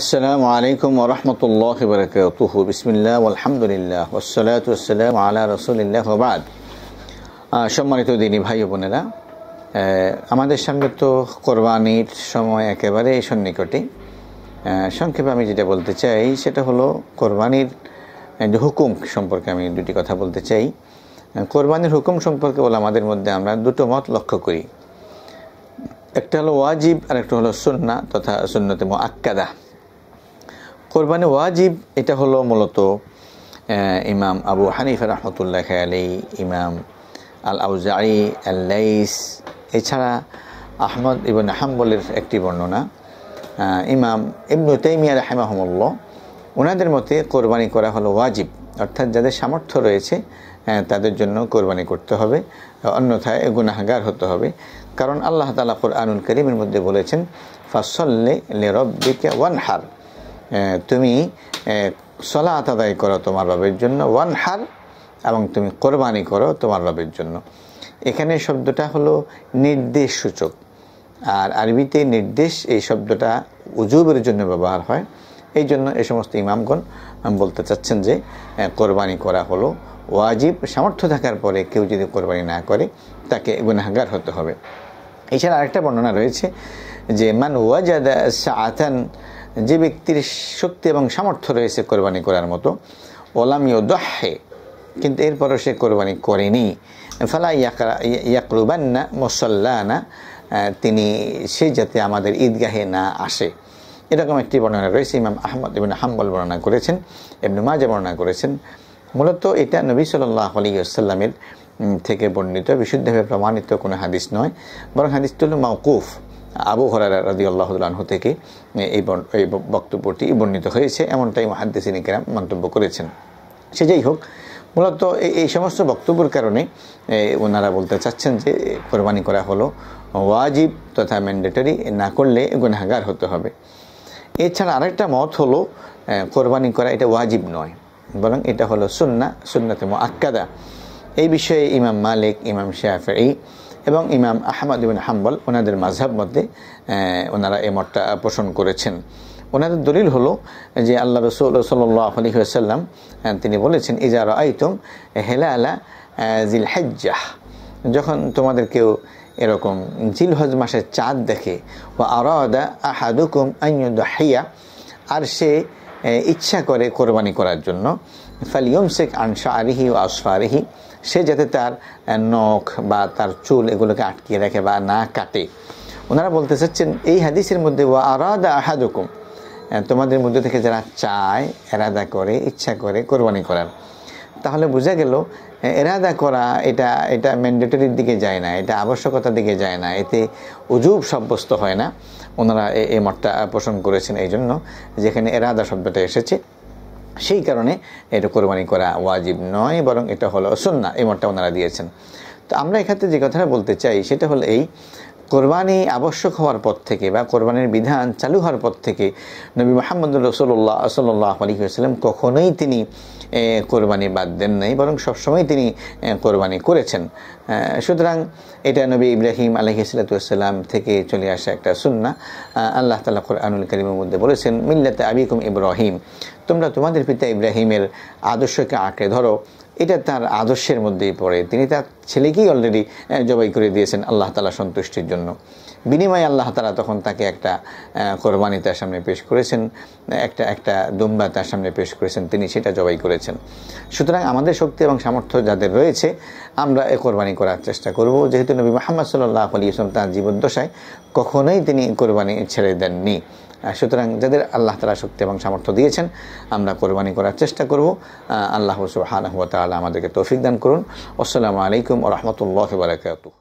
আসসালামু আলাইকুম ওরহমতুল্লাহ বরকাতুহ বিসমিল্লা আলহামদুলিল্লাহ ওসলাত আল্লাহ রসুলিল্লাহ হবাদ সম্মানিত দিনী ভাই বোনেরা আমাদের সামনে তো কোরবানির সময় একেবারে সন্নিকটে সংক্ষেপে আমি যেটা বলতে চাই সেটা হলো কোরবানির যে হুকুম সম্পর্কে আমি দুটি কথা বলতে চাই কোরবানির হুকুম সম্পর্কে বলে আমাদের মধ্যে আমরা দুটো মত লক্ষ্য করি একটা হলো ওয়াজিব আর একটা হলো সুন্না তথা সুন্নতে আক্কাদা কোরবানি ওয়াজিব এটা হলো মূলত ইমাম আবু হানিফা রহমতুল্লাহ আলী ইমাম আল আউজাই আল্লাইস এছাড়া আহমদ ইবন হাম্বলের একটি বর্ণনা ইমাম ইবনু তেমিয়া রাহেমাহমুল্লাহ ওনাদের মতে কোরবানি করা হলো ওয়াজিব অর্থাৎ যাদের সামর্থ্য রয়েছে তাদের জন্য কোরবানি করতে হবে অন্যথায় গুনাহগার হতে হবে কারণ আল্লাহ তালা কোরআনুল করিমের মধ্যে বলেছেন ফাসল্লে লে রব্বিকে ওয়ানহার তুমি সলা আদায় করো তোমার রবের জন্য ওয়ান হার এবং তুমি কোরবানি করো তোমার রবের জন্য এখানে শব্দটা হলো নির্দেশ সূচক আর আরবিতে নির্দেশ এই শব্দটা উজুবের জন্য ব্যবহার হয় এই জন্য এ সমস্ত ইমামগণ বলতে চাচ্ছেন যে কোরবানি করা হলো ওয়াজিব সামর্থ্য থাকার পরে কেউ যদি কোরবানি না করে তাকে গুনাগার হতে হবে এছাড়া আরেকটা বর্ণনা রয়েছে যে মান ওয়াজাদা সাথান যে ব্যক্তির শক্তি এবং সামর্থ্য রয়েছে কোরবানি করার মতো ওলামিও দহে কিন্তু এরপরও সে কোরবানি করেনি ফালা না ইয়াকরুবান্না না তিনি সে যাতে আমাদের ঈদগাহে না আসে এরকম একটি বর্ণনা রয়েছে ইমাম আহমদ ইবিন হাম্বল বর্ণনা করেছেন এমনি মাজা বর্ণনা করেছেন মূলত এটা নবী সাল্লাহ আলী আসাল্লামের থেকে বর্ণিত বিশুদ্ধভাবে প্রমাণিত কোনো হাদিস নয় বরং হাদিস হল মাউকুফ আবু হরার রাজি আল্লাহদানহ থেকে এই এই বক্তব্যটি বর্ণিত হয়েছে এমনটাই মহাদ্দেসিন ইকরাম মন্তব্য করেছেন সে যাই হোক মূলত এই সমস্ত বক্তব্যের কারণে ওনারা বলতে চাচ্ছেন যে কোরবানি করা হলো ওয়াজিব তথা ম্যান্ডেটরি না করলে গুনাগার হতে হবে এছাড়া আরেকটা মত হলো কোরবানি করা এটা ওয়াজিব নয় বরং এটা হলো সুন্না সুন্নাতে আক্কাদা এই বিষয়ে ইমাম মালিক ইমাম এই এবং ইমাম আহমদ ইবিন হাম্বল ওনাদের মাঝহাব মধ্যে ওনারা এ মতটা পোষণ করেছেন ওনাদের দলিল হলো যে আল্লাহ রসুল সাল্লাহ আলী সাল্লাম তিনি বলেছেন ইজার আইতুম হেলা আলা জিল হেজ্জাহ যখন তোমাদের কেউ এরকম জিলহজ মাসের চাঁদ দেখে ও আরদা আহাদুকুম আইয়ুদ হাইয়া আর সে ইচ্ছা করে কোরবানি করার জন্য ফালিয়ম শেখ আনসা আরিহি ও আসফা আরিহি সে যাতে তার নখ বা তার চুল এগুলোকে আটকিয়ে রাখে বা না কাটে ওনারা বলতে চাচ্ছেন এই হাদিসের মধ্যে ও আরাদা আহাদুকুম তোমাদের মধ্যে থেকে যারা চায় এরাদা করে ইচ্ছা করে কোরবানি করার তাহলে বোঝা গেল এরাদা করা এটা এটা ম্যান্ডেটরির দিকে যায় না এটা আবশ্যকতার দিকে যায় না এতে অজুব সাব্যস্ত হয় না ওনারা এই মতটা পোষণ করেছেন এই জন্য যেখানে এরাদা শব্দটা এসেছে সেই কারণে এটা কোরবানি করা ওয়াজিব নয় বরং এটা হলো সন্না এই মতটা ওনারা দিয়েছেন তো আমরা এক্ষেত্রে যে কথাটা বলতে চাই সেটা হলো এই কোরবানি আবশ্যক হওয়ার পর থেকে বা কোরবানির বিধান চালু হওয়ার পর থেকে নবী মোহাম্মদুর রসুল্লাহ সাল্লাহ আলিহাস্লাম কখনোই তিনি কোরবানি বাদ দেন নাই বরং সবসময় তিনি কোরবানি করেছেন সুতরাং এটা নবী ইব্রাহিম আলহিসাল্লাম থেকে চলে আসা একটা সুন্না আল্লাহ তালা কোরআনুল করিমের মধ্যে বলেছেন মিল্লাতে আবিকুম ইব্রাহিম তোমরা তোমাদের পিতা ইব্রাহিমের আদর্শকে আঁকড়ে ধরো এটা তার আদর্শের মধ্যেই পড়ে তিনি তার ছেলেকেই অলরেডি জবাই করে দিয়েছেন আল্লাহ তালা সন্তুষ্টির জন্য বিনিময়ে আল্লাহ তালা তখন তাকে একটা কোরবানি তার সামনে পেশ করেছেন একটা একটা দুম্বা তার সামনে পেশ করেছেন তিনি সেটা জবাই করেছেন সুতরাং আমাদের শক্তি এবং সামর্থ্য যাদের রয়েছে আমরা এ কোরবানি করার চেষ্টা করব যেহেতু নবী মাহমদ সাল্লাহ আলী ইসলাম তার জীবদ্দশায় কখনোই তিনি কোরবানি ছেড়ে দেননি সুতরাং যাদের আল্লাহ তালা শক্তি এবং সামর্থ্য দিয়েছেন আমরা কোরবানি করার চেষ্টা করব আল্লাহ সুবাহ আমাদেরকে তৌফিক দান করুন আসসালামু আলাইকুম রহমতুল্লাহ বারাকাতুহ